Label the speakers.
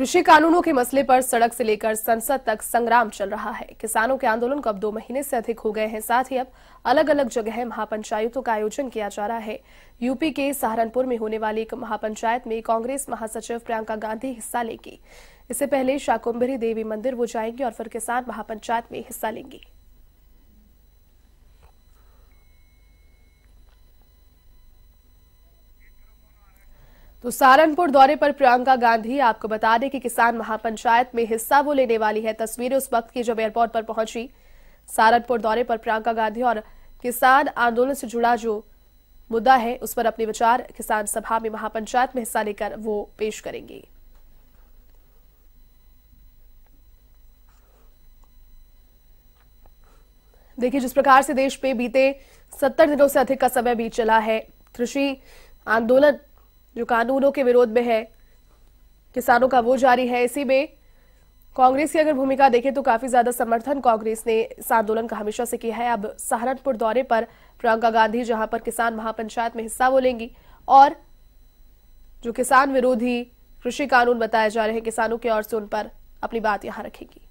Speaker 1: कृषि कानूनों के मसले पर सड़क से लेकर संसद तक संग्राम चल रहा है किसानों के आंदोलन को अब दो महीने से अधिक हो गए हैं साथ ही अब अलग अलग जगह महापंचायतों का आयोजन किया जा रहा है यूपी के सहारनपुर में होने वाली एक महापंचायत में कांग्रेस महासचिव प्रियंका गांधी हिस्सा लेंगी इससे पहले शाकुंभरी देवी मंदिर वो जाएंगी और फिर किसान महापंचायत में हिस्सा लेंगी तो सहारनपुर दौरे पर प्रियंका गांधी आपको बता दें कि किसान महापंचायत में हिस्सा वो लेने वाली है तस्वीरें उस वक्त की जब एयरपोर्ट पर पहुंची सहारनपुर दौरे पर प्रियंका गांधी और किसान आंदोलन से जुड़ा जो मुद्दा है उस पर अपने विचार किसान सभा में महापंचायत में हिस्सा लेकर वो पेश करेंगे देखिए जिस प्रकार से देश में बीते सत्तर दिनों से अधिक का समय बीत चला है कृषि आंदोलन जो कानूनों के विरोध में है किसानों का वो जारी है इसी में कांग्रेस की अगर भूमिका देखें तो काफी ज्यादा समर्थन कांग्रेस ने इस आंदोलन का हमेशा से किया है अब सहारनपुर दौरे पर प्रियंका गांधी जहां पर किसान महापंचायत में हिस्सा वो लेंगी और जो किसान विरोधी कृषि कानून बताए जा रहे हैं किसानों की ओर से उन पर अपनी बात यहां रखेंगी